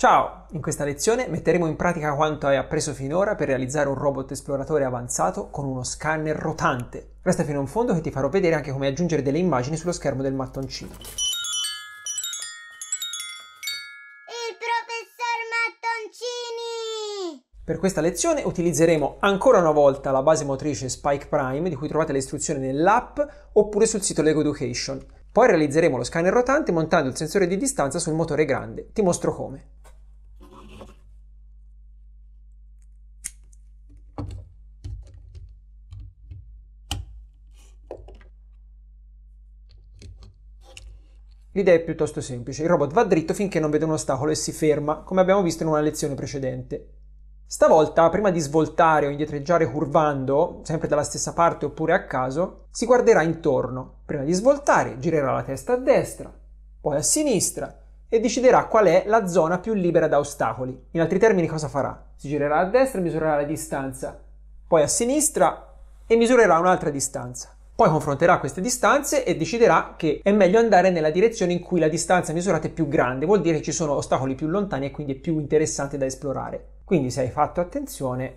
Ciao! In questa lezione metteremo in pratica quanto hai appreso finora per realizzare un robot esploratore avanzato con uno scanner rotante. Resta fino in fondo che ti farò vedere anche come aggiungere delle immagini sullo schermo del mattoncino. Il professor Mattoncini! Per questa lezione utilizzeremo ancora una volta la base motrice Spike Prime di cui trovate le istruzioni nell'app oppure sul sito Lego Education. Poi realizzeremo lo scanner rotante montando il sensore di distanza sul motore grande. Ti mostro come. L'idea è piuttosto semplice, il robot va dritto finché non vede un ostacolo e si ferma, come abbiamo visto in una lezione precedente. Stavolta, prima di svoltare o indietreggiare curvando, sempre dalla stessa parte oppure a caso, si guarderà intorno. Prima di svoltare, girerà la testa a destra, poi a sinistra e deciderà qual è la zona più libera da ostacoli. In altri termini, cosa farà? Si girerà a destra e misurerà la distanza, poi a sinistra e misurerà un'altra distanza. Poi confronterà queste distanze e deciderà che è meglio andare nella direzione in cui la distanza misurata è più grande, vuol dire che ci sono ostacoli più lontani e quindi è più interessante da esplorare. Quindi se hai fatto attenzione,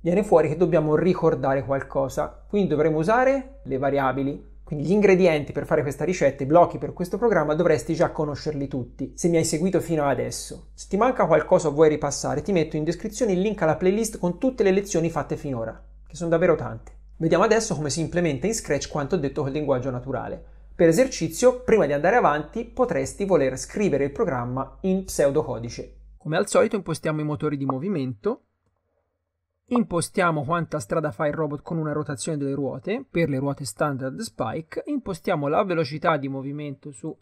viene fuori che dobbiamo ricordare qualcosa, quindi dovremo usare le variabili. Quindi gli ingredienti per fare questa ricetta, i blocchi per questo programma dovresti già conoscerli tutti, se mi hai seguito fino adesso. Se ti manca qualcosa o vuoi ripassare, ti metto in descrizione il link alla playlist con tutte le lezioni fatte finora, che sono davvero tante. Vediamo adesso come si implementa in Scratch quanto detto col linguaggio naturale. Per esercizio, prima di andare avanti, potresti voler scrivere il programma in pseudocodice. Come al solito impostiamo i motori di movimento, impostiamo quanta strada fa il robot con una rotazione delle ruote, per le ruote standard spike, impostiamo la velocità di movimento su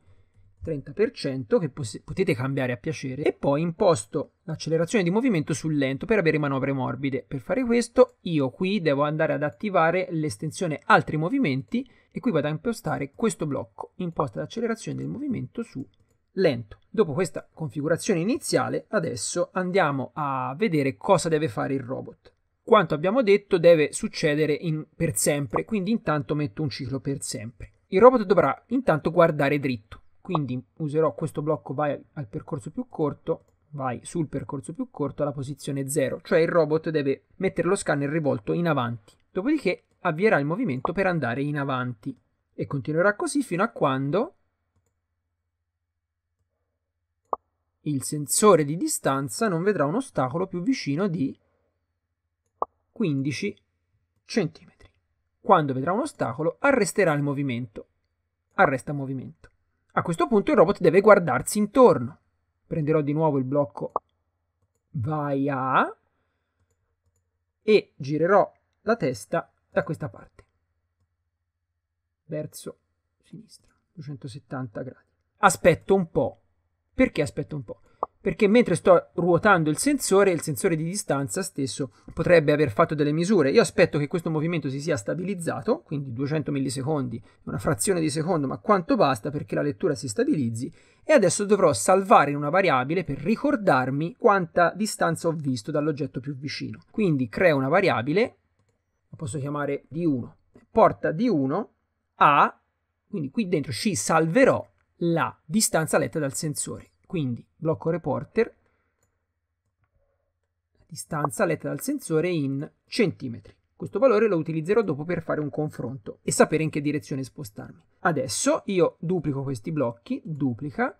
30% che potete cambiare a piacere e poi imposto l'accelerazione di movimento sul lento per avere manovre morbide. Per fare questo io qui devo andare ad attivare l'estensione altri movimenti e qui vado a impostare questo blocco imposta l'accelerazione del movimento su lento. Dopo questa configurazione iniziale adesso andiamo a vedere cosa deve fare il robot. Quanto abbiamo detto deve succedere in, per sempre, quindi intanto metto un ciclo per sempre. Il robot dovrà intanto guardare dritto quindi userò questo blocco vai al percorso più corto, vai sul percorso più corto alla posizione 0, cioè il robot deve mettere lo scanner rivolto in avanti. Dopodiché avvierà il movimento per andare in avanti e continuerà così fino a quando il sensore di distanza non vedrà un ostacolo più vicino di 15 cm. Quando vedrà un ostacolo arresterà il movimento. Arresta movimento. A questo punto il robot deve guardarsi intorno. Prenderò di nuovo il blocco vai a e girerò la testa da questa parte verso sinistra 270 gradi aspetto un po perché aspetto un po perché mentre sto ruotando il sensore, il sensore di distanza stesso potrebbe aver fatto delle misure. Io aspetto che questo movimento si sia stabilizzato, quindi 200 millisecondi, una frazione di secondo, ma quanto basta perché la lettura si stabilizzi, e adesso dovrò salvare in una variabile per ricordarmi quanta distanza ho visto dall'oggetto più vicino. Quindi creo una variabile, la posso chiamare D1, porta D1 a, quindi qui dentro ci salverò la distanza letta dal sensore quindi blocco reporter, distanza letta dal sensore in centimetri. Questo valore lo utilizzerò dopo per fare un confronto e sapere in che direzione spostarmi. Adesso io duplico questi blocchi, duplica,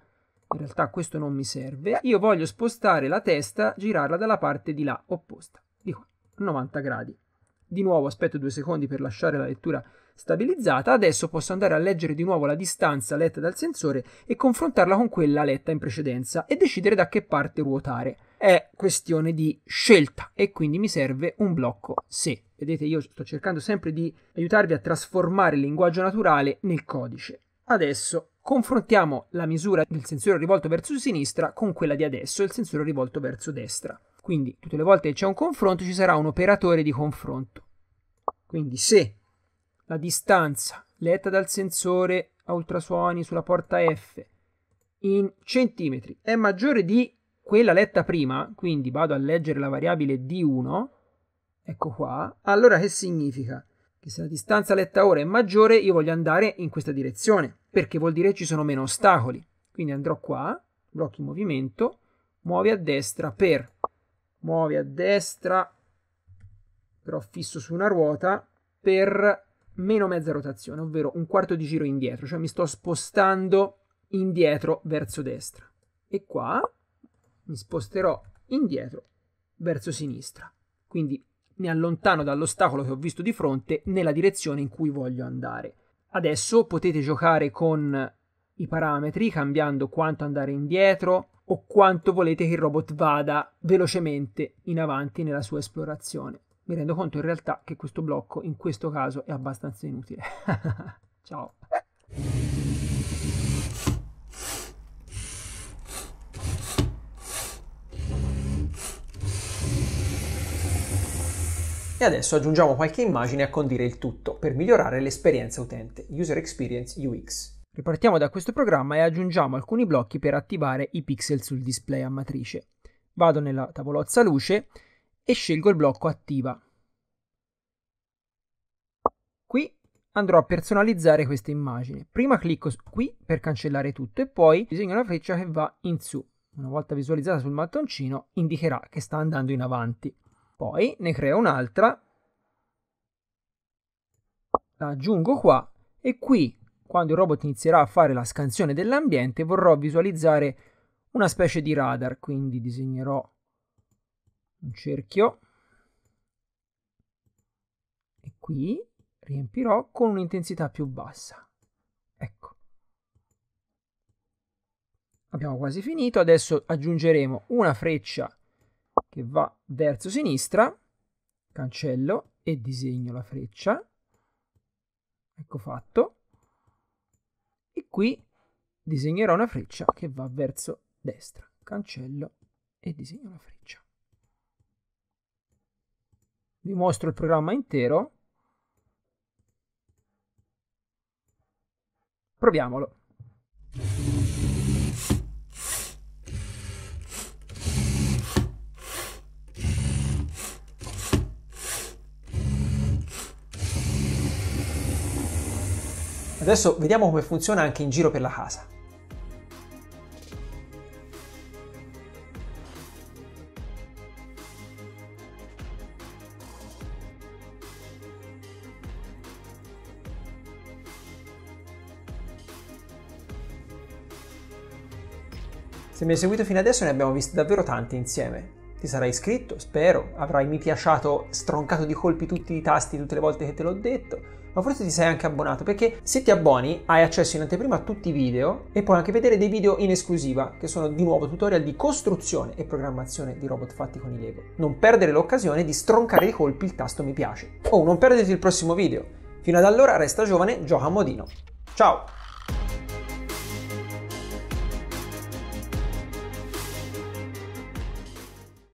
in realtà questo non mi serve, io voglio spostare la testa, girarla dalla parte di là opposta, di qua, 90 gradi. Di nuovo aspetto due secondi per lasciare la lettura stabilizzata, adesso posso andare a leggere di nuovo la distanza letta dal sensore e confrontarla con quella letta in precedenza e decidere da che parte ruotare. È questione di scelta e quindi mi serve un blocco se. Vedete, io sto cercando sempre di aiutarvi a trasformare il linguaggio naturale nel codice. Adesso confrontiamo la misura del sensore rivolto verso sinistra con quella di adesso, il sensore rivolto verso destra. Quindi tutte le volte che c'è un confronto ci sarà un operatore di confronto. Quindi se la distanza letta dal sensore a ultrasuoni sulla porta F in centimetri è maggiore di quella letta prima, quindi vado a leggere la variabile D1, ecco qua, allora che significa? Che se la distanza letta ora è maggiore io voglio andare in questa direzione, perché vuol dire che ci sono meno ostacoli. Quindi andrò qua, blocchi movimento, muovi a destra per, muovi a destra, però fisso su una ruota, per meno mezza rotazione, ovvero un quarto di giro indietro, cioè mi sto spostando indietro verso destra. E qua mi sposterò indietro verso sinistra. Quindi mi allontano dall'ostacolo che ho visto di fronte nella direzione in cui voglio andare. Adesso potete giocare con i parametri cambiando quanto andare indietro o quanto volete che il robot vada velocemente in avanti nella sua esplorazione mi rendo conto in realtà che questo blocco in questo caso è abbastanza inutile. Ciao! E adesso aggiungiamo qualche immagine a condire il tutto per migliorare l'esperienza utente, User Experience UX. Ripartiamo da questo programma e aggiungiamo alcuni blocchi per attivare i pixel sul display a matrice. Vado nella tavolozza luce e scelgo il blocco attiva. Qui andrò a personalizzare questa immagine. Prima clicco qui per cancellare tutto e poi disegno una freccia che va in su. Una volta visualizzata sul mattoncino indicherà che sta andando in avanti. Poi ne creo un'altra, la aggiungo qua e qui quando il robot inizierà a fare la scansione dell'ambiente vorrò visualizzare una specie di radar, quindi disegnerò un cerchio e qui riempirò con un'intensità più bassa. Ecco. Abbiamo quasi finito, adesso aggiungeremo una freccia che va verso sinistra, cancello e disegno la freccia. Ecco fatto. E qui disegnerò una freccia che va verso destra, cancello e disegno la freccia vi mostro il programma intero. Proviamolo. Adesso vediamo come funziona anche in giro per la casa. Se mi hai seguito fino adesso ne abbiamo visti davvero tanti insieme. Ti sarai iscritto, spero, avrai mi piaciato stroncato di colpi tutti i tasti tutte le volte che te l'ho detto, ma forse ti sei anche abbonato perché se ti abboni hai accesso in anteprima a tutti i video e puoi anche vedere dei video in esclusiva che sono di nuovo tutorial di costruzione e programmazione di robot fatti con i Lego. Non perdere l'occasione di stroncare di colpi il tasto mi piace. Oh, non perditi il prossimo video. Fino ad allora resta giovane, gioca a modino. Ciao!